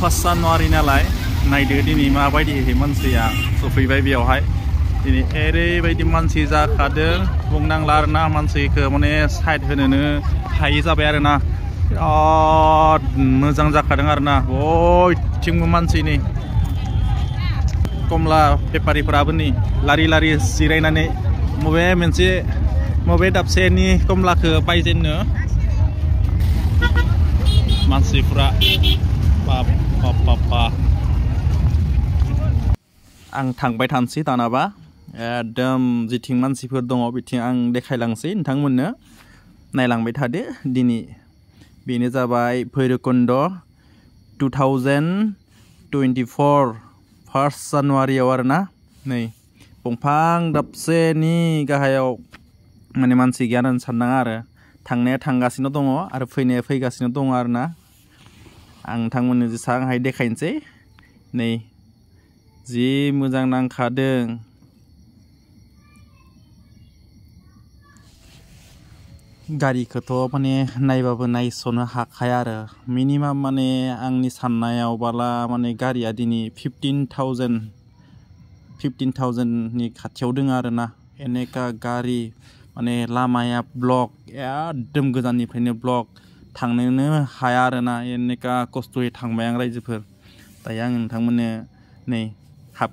ฟัสันนารีนั่นแหละในเดือนนี้มาไปดีมันเสียสุฟีไปเบียวให้ที่นี่เอรีไปดีมันเสียจาดเดิมวงนางลาร์นามันเสียคือมันเนี่ยใช้เท่านั้นไฮซาเบียร์นะอดมือจังจากคดงานนะโอ้ยชิมมันเสียนี่กลมลาเปปารีปราบนี่ลารีลารีสีไรนั่นเองมาเวมันเสียมาเวดับเซนนี่กลมลาคือไปเซนเนอะมันเสียฟราอังทังไปทันสิตานะบะเดิมจิตถิงมันสิเพูดตรงอ่ิไปทีอังเด้ใคหลังสิทั้งมันเนอะในหลังไปทัดเดดินีบีนี้จะไปเพื่อคนดอ2024 first January วันนะนี่ปงพังดับเซนี่ก็ให้เอามันมันสิแกนันสันนังอะไรทางเนี้ยทั้งกาสินตรงอ่ะอะไรเฟย์เนี่ยเฟย์กาสินตรงอ่ะนะอังทางมันจะสร้างให้ได้ขันเจนี่จีมุจังนางคาเดิงกาดีกระทบมันเนี่ยในบาในสนหักขยาร์มินิมัมมันเนี่ยอั15,000นี่ขัดเชียวดึงอารนะเอเนก थांनोनो हाया आरोना एनेखा खस्थ'यै थांबाय आं रायजोफोर दायो आं नोंथांमोननो नै हाफ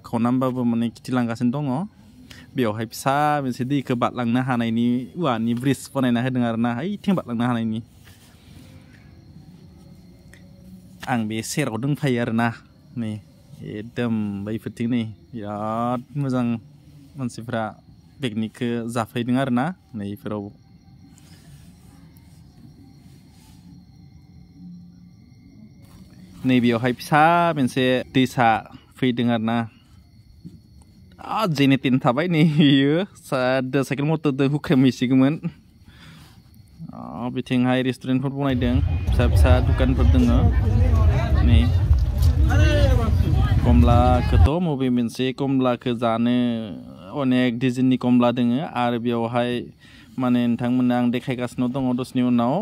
माने खिथिलांगासिनो दङ बेवहाय फिसा मोनसे दैखौ बारलांनो हानायनि औवानि ब्रिज बानायना होदों आरो ना ओइथिं बारलांनो हानायनि आं बे सेराव दंफायो आरो नै एकदम बैफोरथिं नै बिराद मोजां मानसिफ्रा पिकनिकखौ जाफैदों आरो नैफोराव นี่เบียโอไฮพิซาเป็นเซติซาฟีดึงกันนะอาจีนี่ตินทับไว้นี่เยูะสัตว์สักหนึ่งมดตัวหุ่นเขมิสิกเหมือนอ๋อไปทิ้งให้ร้านพ่อพูนไอเดงสับสัตว์ดุกคนพอดึงเนาะนี่กอมลาคือตัวมูฟีเป็นเซกอมลาคือจานเนอโอเนกดิินียกอมลาดึงเงาอาร์บีโอไฮมันเองทั้งมันยังเด็กใครก็สนุกตงอุดสนิวน้อย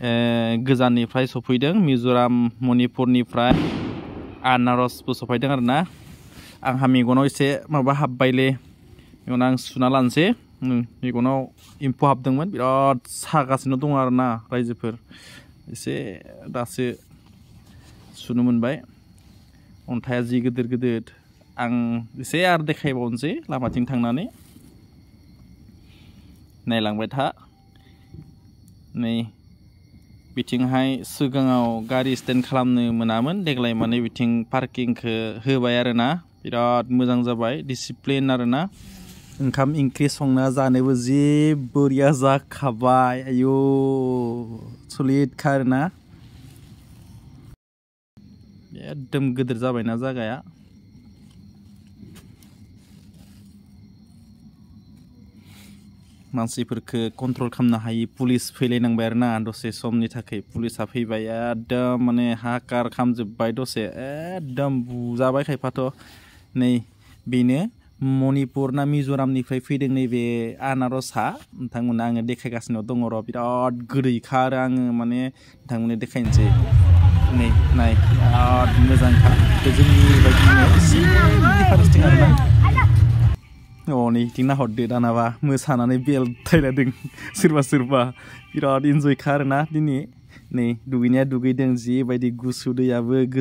गोजाननिफ्राय सफैदों मिज'राम मणिपुरनिफ्राय आनारसबो सफैदों आरो ना आंहा मेगनाव एसे माबा हाब्बायलै मेगना आं सुना लानोसै मेगनाव एम्फौ हाबदोंमोन बिराद सागासिनो दङ आरो ना रायजोफोर एसे दासो सुनो मोनबाय अन्थाया जि गिदिर गिदिर आं एसे आरो देखायबावनोसै लामाथिं थांनानै नायलांबाय था नै बिथिंहाय सिगाङाव गारि स्टेन्ड खालामनो मोनामोन देग्लाय माने बिथिं पार्किंखौ होबाय आरोना बिराद मोजां जाबाय डिसिप्लिन आरोना ओंखाम ओंख्रि संना जानोबो जि बरिया जाखाबाय आयु सलिदखा आरोना एकदम गिदिर जाबायना जागाया มันสิเพื่อคือควบคุมคำนั้นให้ตำรวจเฟลนังเบอร์น่าดูเสสมนี่ถ้าเกิดตำรวจเฟลไปยาดมันเนี่ยฮักการคำจุดไปดูเสเอดมบูซาไปใครพัทโต้ในบีเน่มณีปูร์นามิจูรามนี่ไฟฟิดึงในเวอานารสฮาทั้งมันนั่งเด็กให้กันสนุกตรงรอบีอัดกรีคารังมันเนี่ยทั้งมันเด็กให้เจนี่นายอัดมจอสังขารจะมีแบบนี้สิที่พัฒนาขึ้นม ngoni tingna hodde danaba moसानानै बेल थायलादों सोरबा सोरबा बिराद इन्जय खारोना दिनै नै दुगैनाया दुगैदों जिबायदि गुसु दैयाबो